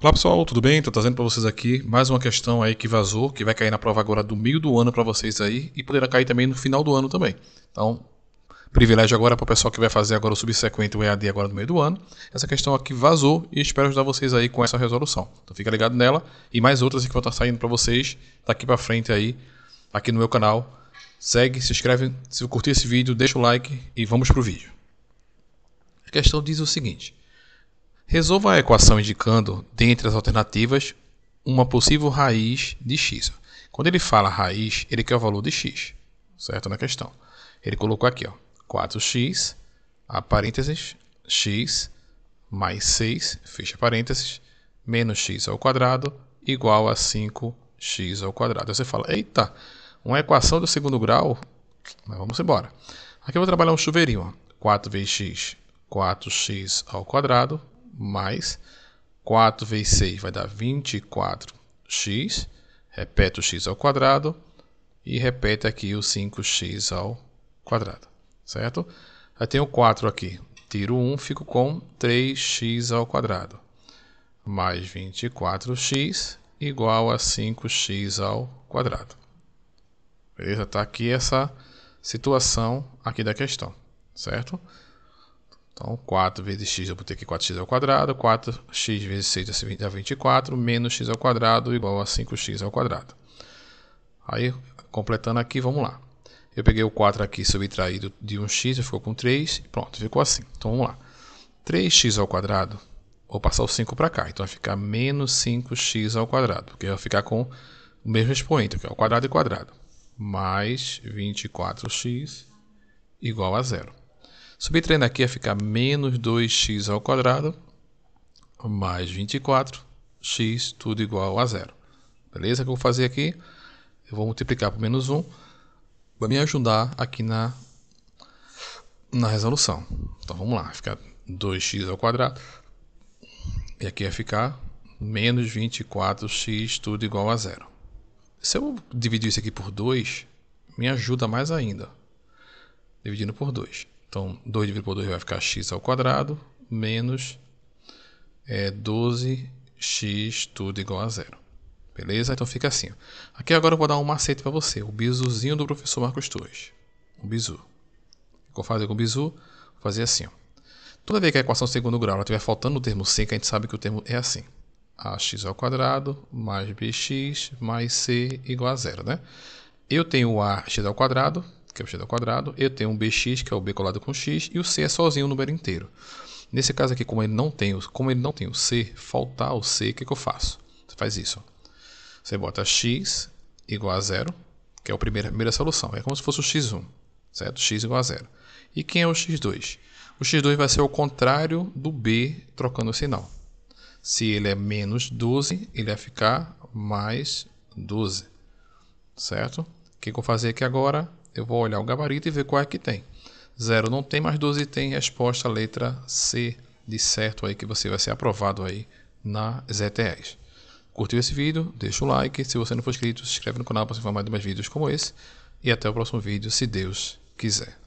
Olá pessoal, tudo bem? Estou trazendo para vocês aqui mais uma questão aí que vazou, que vai cair na prova agora do meio do ano para vocês aí e poderá cair também no final do ano também. Então, privilégio agora para o pessoal que vai fazer agora o subsequente o EAD agora no meio do ano. Essa questão aqui vazou e espero ajudar vocês aí com essa resolução. Então fica ligado nela e mais outras que vão estar tá saindo para vocês daqui para frente aí aqui no meu canal. Segue, se inscreve, se curtir esse vídeo, deixa o like e vamos pro vídeo. A questão diz o seguinte: Resolva a equação indicando, dentre as alternativas, uma possível raiz de x. Quando ele fala raiz, ele quer o valor de x, certo? Na questão. Ele colocou aqui, ó, 4x, a parênteses, x mais 6, fecha parênteses, menos x ao quadrado, igual a 5x ao quadrado. você fala, eita, uma equação do segundo grau, mas vamos embora. Aqui eu vou trabalhar um chuveirinho, ó, 4 vezes x, 4x ao quadrado, mais 4 vezes 6 vai dar 24x. Repete o x ao quadrado e repete aqui o 5x ao quadrado, certo? Aí tenho 4 aqui, tiro 1, fico com 3x ao quadrado mais 24x igual a 5x ao quadrado. Beleza? Está aqui essa situação aqui da questão, certo? Então, 4 vezes x, eu vou ter aqui 4x ao quadrado, 4x vezes 6 dá 24, menos x ao quadrado igual a 5x ao quadrado. Aí, completando aqui, vamos lá. Eu peguei o 4 aqui subtraído de 1x, ficou com 3, pronto, ficou assim. Então, vamos lá. 3x ao quadrado, vou passar o 5 para cá, então vai ficar menos 5x ao quadrado, porque vai ficar com o mesmo expoente, que é o quadrado e quadrado, mais 24x igual a zero. Subtraindo aqui vai ficar menos 2x ao quadrado mais 24x, tudo igual a zero. Beleza? O que eu vou fazer aqui? Eu vou multiplicar por menos 1, vai me ajudar aqui na, na resolução. Então vamos lá, vai ficar 2x ao quadrado, e aqui vai ficar menos 24x, tudo igual a zero. Se eu dividir isso aqui por 2, me ajuda mais ainda, dividindo por 2. Então, 2 dividido por 2 vai ficar x ao quadrado menos é, 12x tudo igual a zero. Beleza? Então fica assim. Aqui agora eu vou dar um macete para você, o bizuzinho do professor Marcos Torres. O bizu. O que eu vou fazer com o bizu? Vou fazer assim. Ó. Toda vez que a equação segundo grau estiver faltando o termo que a gente sabe que o termo é assim. ax ao quadrado mais bx mais c igual a zero, né? Eu tenho ax ao quadrado, que é o x ao quadrado, eu tenho um bx, que é o b colado com x, e o c é sozinho o número inteiro. Nesse caso aqui, como ele não tem, como ele não tem o c, faltar o c, o que, que eu faço? Você faz isso. Você bota x igual a zero, que é a primeira, a primeira solução. É como se fosse o x1, certo? x igual a zero. E quem é o x2? O x2 vai ser o contrário do b trocando o sinal. Se ele é menos 12, ele vai ficar mais 12, certo? O que, que eu vou fazer aqui agora? Eu vou olhar o gabarito e ver qual é que tem. Zero não tem, mas 12 tem. Resposta letra C de certo aí que você vai ser aprovado aí na ZTS. Curtiu esse vídeo? Deixa o like. Se você não for inscrito, se inscreve no canal para se informar de mais vídeos como esse. E até o próximo vídeo, se Deus quiser.